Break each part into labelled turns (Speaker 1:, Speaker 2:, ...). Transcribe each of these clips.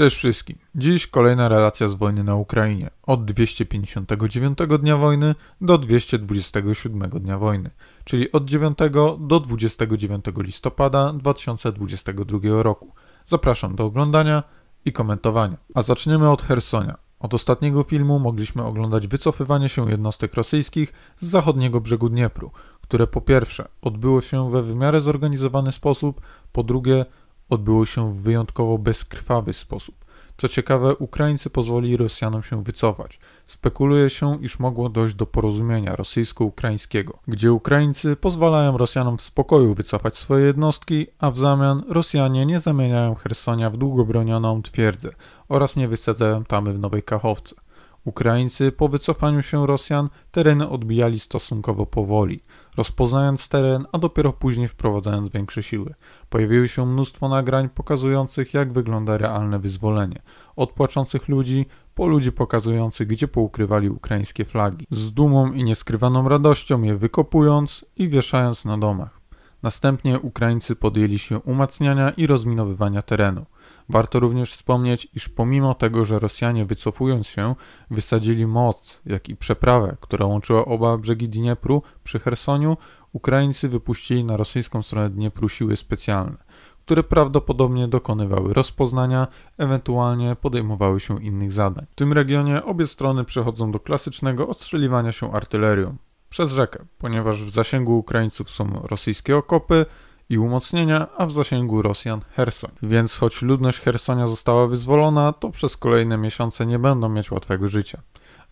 Speaker 1: Cześć wszystkim. Dziś kolejna relacja z wojny na Ukrainie. Od 259 dnia wojny do 227 dnia wojny, czyli od 9 do 29 listopada 2022 roku. Zapraszam do oglądania i komentowania. A zaczniemy od Hersonia. Od ostatniego filmu mogliśmy oglądać wycofywanie się jednostek rosyjskich z zachodniego brzegu Dniepru, które po pierwsze odbyło się we w miarę zorganizowany sposób, po drugie odbyło się w wyjątkowo bezkrwawy sposób. Co ciekawe, Ukraińcy pozwolili Rosjanom się wycofać. Spekuluje się, iż mogło dojść do porozumienia rosyjsko-ukraińskiego, gdzie Ukraińcy pozwalają Rosjanom w spokoju wycofać swoje jednostki, a w zamian Rosjanie nie zamieniają Hersonia w długobronioną twierdzę oraz nie wysadzają tamy w Nowej Kachowce. Ukraińcy po wycofaniu się Rosjan tereny odbijali stosunkowo powoli – rozpoznając teren, a dopiero później wprowadzając większe siły. Pojawiły się mnóstwo nagrań pokazujących, jak wygląda realne wyzwolenie. Od płaczących ludzi, po ludzi pokazujących, gdzie poukrywali ukraińskie flagi. Z dumą i nieskrywaną radością je wykopując i wieszając na domach. Następnie Ukraińcy podjęli się umacniania i rozminowywania terenu. Warto również wspomnieć, iż pomimo tego, że Rosjanie wycofując się, wysadzili most, jak i przeprawę, która łączyła oba brzegi Dniepru przy Chersoniu, Ukraińcy wypuścili na rosyjską stronę Dniepru siły specjalne, które prawdopodobnie dokonywały rozpoznania, ewentualnie podejmowały się innych zadań. W tym regionie obie strony przechodzą do klasycznego ostrzeliwania się artylerią przez rzekę, ponieważ w zasięgu Ukraińców są rosyjskie okopy, i umocnienia, a w zasięgu Rosjan Hersoń. Więc choć ludność Hersonia została wyzwolona, to przez kolejne miesiące nie będą mieć łatwego życia.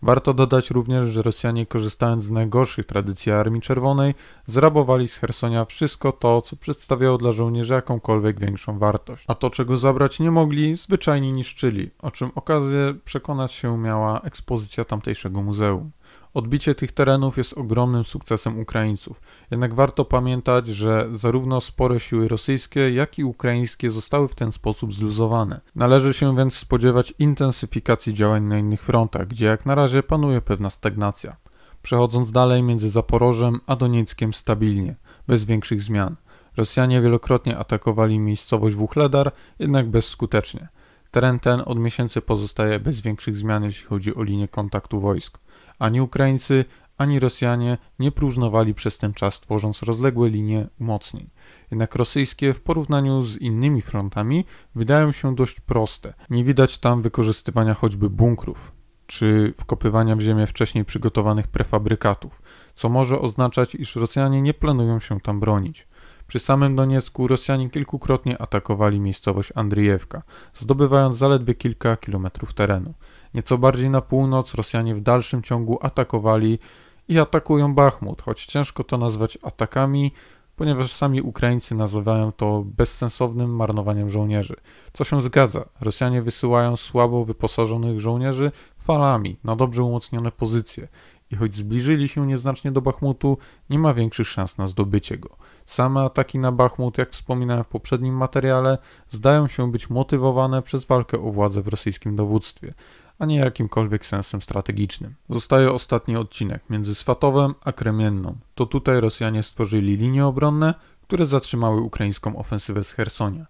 Speaker 1: Warto dodać również, że Rosjanie korzystając z najgorszych tradycji Armii Czerwonej, zrabowali z Hersonia wszystko to, co przedstawiało dla żołnierzy jakąkolwiek większą wartość. A to, czego zabrać nie mogli, zwyczajnie niszczyli, o czym okazję przekonać się miała ekspozycja tamtejszego muzeum. Odbicie tych terenów jest ogromnym sukcesem Ukraińców. Jednak warto pamiętać, że zarówno spore siły rosyjskie, jak i ukraińskie zostały w ten sposób zluzowane. Należy się więc spodziewać intensyfikacji działań na innych frontach, gdzie jak na razie panuje pewna stagnacja. Przechodząc dalej między Zaporożem a Donieckiem stabilnie, bez większych zmian. Rosjanie wielokrotnie atakowali miejscowość Wuchledar, jednak bezskutecznie. Teren ten od miesięcy pozostaje bez większych zmian, jeśli chodzi o linię kontaktu wojsk. Ani Ukraińcy, ani Rosjanie nie próżnowali przez ten czas, tworząc rozległe linie umocnień. Jednak rosyjskie w porównaniu z innymi frontami wydają się dość proste. Nie widać tam wykorzystywania choćby bunkrów czy wkopywania w ziemię wcześniej przygotowanych prefabrykatów, co może oznaczać, iż Rosjanie nie planują się tam bronić. Przy samym Doniecku Rosjanie kilkukrotnie atakowali miejscowość Andrijewka, zdobywając zaledwie kilka kilometrów terenu. Nieco bardziej na północ Rosjanie w dalszym ciągu atakowali i atakują Bachmut, choć ciężko to nazwać atakami, ponieważ sami Ukraińcy nazywają to bezsensownym marnowaniem żołnierzy. Co się zgadza, Rosjanie wysyłają słabo wyposażonych żołnierzy falami na dobrze umocnione pozycje i choć zbliżyli się nieznacznie do Bachmutu, nie ma większych szans na zdobycie go. Same ataki na Bachmut, jak wspominałem w poprzednim materiale, zdają się być motywowane przez walkę o władzę w rosyjskim dowództwie, a nie jakimkolwiek sensem strategicznym. Zostaje ostatni odcinek między Swatowem a Kremienną. To tutaj Rosjanie stworzyli linie obronne, które zatrzymały ukraińską ofensywę z Hersonia.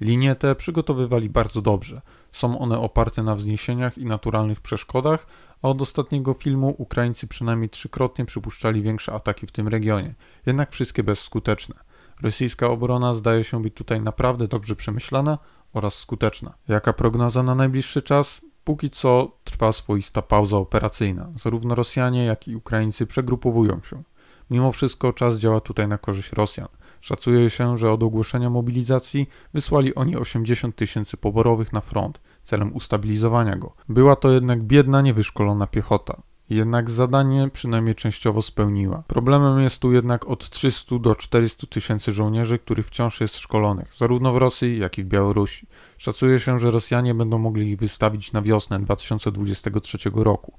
Speaker 1: Linie te przygotowywali bardzo dobrze. Są one oparte na wzniesieniach i naturalnych przeszkodach, od ostatniego filmu Ukraińcy przynajmniej trzykrotnie przypuszczali większe ataki w tym regionie, jednak wszystkie bezskuteczne. Rosyjska obrona zdaje się być tutaj naprawdę dobrze przemyślana oraz skuteczna. Jaka prognoza na najbliższy czas? Póki co trwa swoista pauza operacyjna. Zarówno Rosjanie, jak i Ukraińcy przegrupowują się. Mimo wszystko czas działa tutaj na korzyść Rosjan – Szacuje się, że od ogłoszenia mobilizacji wysłali oni 80 tysięcy poborowych na front celem ustabilizowania go. Była to jednak biedna, niewyszkolona piechota. Jednak zadanie przynajmniej częściowo spełniła. Problemem jest tu jednak od 300 do 400 tysięcy żołnierzy, których wciąż jest szkolonych, zarówno w Rosji, jak i w Białorusi. Szacuje się, że Rosjanie będą mogli ich wystawić na wiosnę 2023 roku.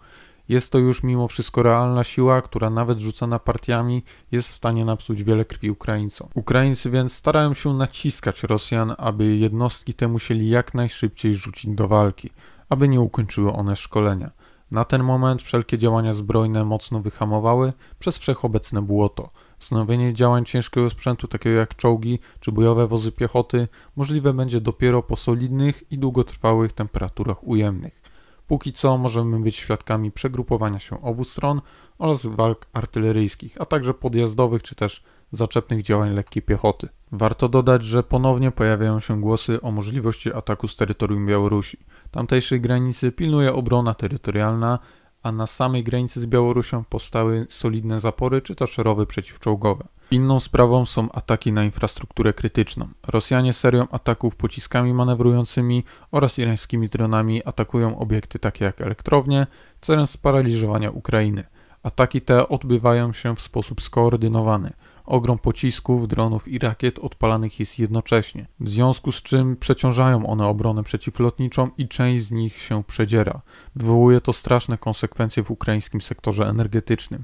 Speaker 1: Jest to już mimo wszystko realna siła, która nawet rzucana partiami jest w stanie napsuć wiele krwi Ukraińcom. Ukraińcy więc starają się naciskać Rosjan, aby jednostki te musieli jak najszybciej rzucić do walki, aby nie ukończyły one szkolenia. Na ten moment wszelkie działania zbrojne mocno wyhamowały przez wszechobecne błoto. Wznowienie działań ciężkiego sprzętu, takiego jak czołgi czy bojowe wozy piechoty, możliwe będzie dopiero po solidnych i długotrwałych temperaturach ujemnych. Póki co możemy być świadkami przegrupowania się obu stron oraz walk artyleryjskich, a także podjazdowych czy też zaczepnych działań lekkiej piechoty. Warto dodać, że ponownie pojawiają się głosy o możliwości ataku z terytorium Białorusi. Tamtejszej granicy pilnuje obrona terytorialna, a na samej granicy z Białorusią powstały solidne zapory czy też rowy przeciwczołgowe. Inną sprawą są ataki na infrastrukturę krytyczną. Rosjanie serią ataków pociskami manewrującymi oraz irańskimi dronami atakują obiekty takie jak elektrownie celem sparaliżowania Ukrainy. Ataki te odbywają się w sposób skoordynowany – Ogrom pocisków, dronów i rakiet odpalanych jest jednocześnie, w związku z czym przeciążają one obronę przeciwlotniczą i część z nich się przedziera. Wywołuje to straszne konsekwencje w ukraińskim sektorze energetycznym.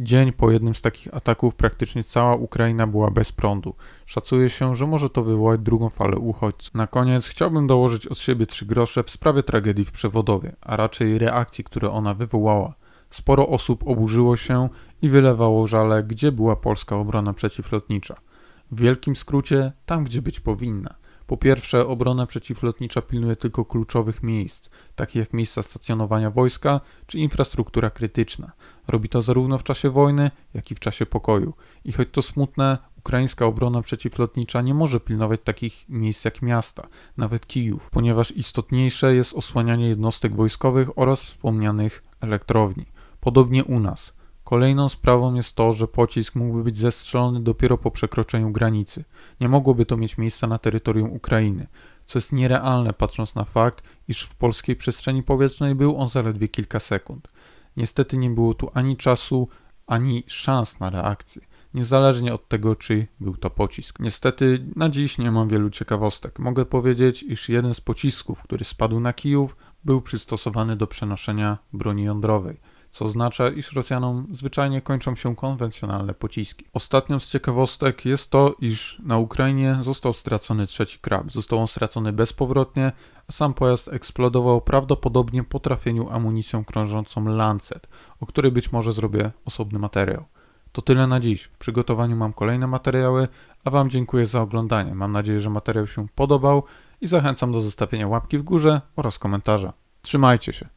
Speaker 1: Dzień po jednym z takich ataków praktycznie cała Ukraina była bez prądu. Szacuje się, że może to wywołać drugą falę uchodźców. Na koniec chciałbym dołożyć od siebie trzy grosze w sprawie tragedii w Przewodowie, a raczej reakcji, które ona wywołała. Sporo osób oburzyło się i wylewało żale, gdzie była polska obrona przeciwlotnicza. W wielkim skrócie, tam gdzie być powinna. Po pierwsze, obrona przeciwlotnicza pilnuje tylko kluczowych miejsc, takich jak miejsca stacjonowania wojska czy infrastruktura krytyczna. Robi to zarówno w czasie wojny, jak i w czasie pokoju. I choć to smutne, ukraińska obrona przeciwlotnicza nie może pilnować takich miejsc jak miasta, nawet Kijów, ponieważ istotniejsze jest osłanianie jednostek wojskowych oraz wspomnianych elektrowni. Podobnie u nas. Kolejną sprawą jest to, że pocisk mógłby być zestrzelony dopiero po przekroczeniu granicy. Nie mogłoby to mieć miejsca na terytorium Ukrainy, co jest nierealne patrząc na fakt, iż w polskiej przestrzeni powietrznej był on zaledwie kilka sekund. Niestety nie było tu ani czasu, ani szans na reakcję niezależnie od tego, czy był to pocisk. Niestety na dziś nie mam wielu ciekawostek. Mogę powiedzieć, iż jeden z pocisków, który spadł na Kijów, był przystosowany do przenoszenia broni jądrowej co oznacza, iż Rosjanom zwyczajnie kończą się konwencjonalne pociski. Ostatnią z ciekawostek jest to, iż na Ukrainie został stracony trzeci krab. Został on stracony bezpowrotnie, a sam pojazd eksplodował prawdopodobnie po trafieniu amunicją krążącą Lancet, o której być może zrobię osobny materiał. To tyle na dziś. W przygotowaniu mam kolejne materiały, a Wam dziękuję za oglądanie. Mam nadzieję, że materiał się podobał i zachęcam do zostawienia łapki w górze oraz komentarza. Trzymajcie się.